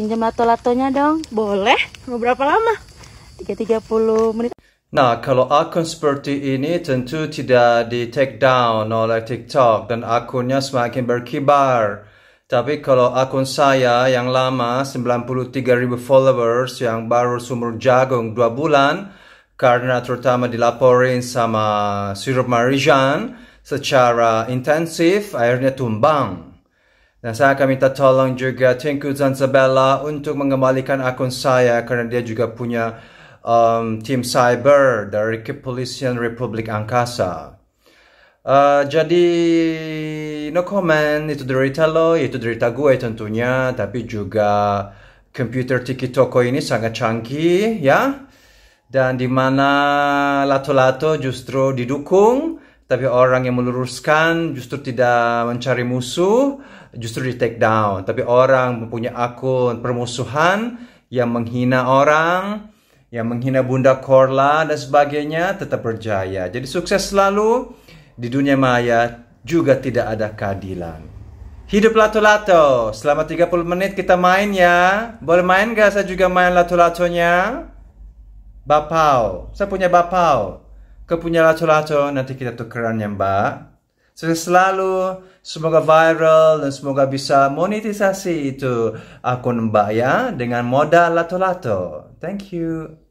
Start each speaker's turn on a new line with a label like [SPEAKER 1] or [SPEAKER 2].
[SPEAKER 1] pinjam lato-latonya dong. Boleh. Mau berapa lama? 330 menit. Nah, kalau akun seperti ini tentu tidak di take down oleh TikTok dan akunnya semakin berkibar. Tapi kalau akun saya yang lama 93.000 followers yang baru sumur jagung 2 bulan karena terutama dilaporin sama sirup marijan secara intensif akhirnya tumbang. Dan saya akan minta tolong juga Tinku Zanzabella untuk mengembalikan akun saya karena dia juga punya um, tim cyber dari Kepolisian Republik Angkasa. Uh, jadi no comment itu derita lo itu derita gue tentunya tapi juga komputer Tiki Toko ini sangat canggih ya dan di mana lato-lato justru didukung tapi orang yang meluruskan justru tidak mencari musuh, justru di take down. Tapi orang mempunyai akun permusuhan yang menghina orang, yang menghina Bunda Korla dan sebagainya tetap berjaya. Jadi sukses selalu di dunia maya juga tidak ada keadilan. Hidup lato-lato. Selama 30 menit kita main ya. Boleh main gak saya juga main lato-latonya? Bapau. Saya punya bapau. Kau punya laco-laco, nanti kita tukeran ya mbak. Sukses selalu, semoga viral dan semoga bisa monetisasi itu akun mbak ya dengan modal lato-lato. Thank you.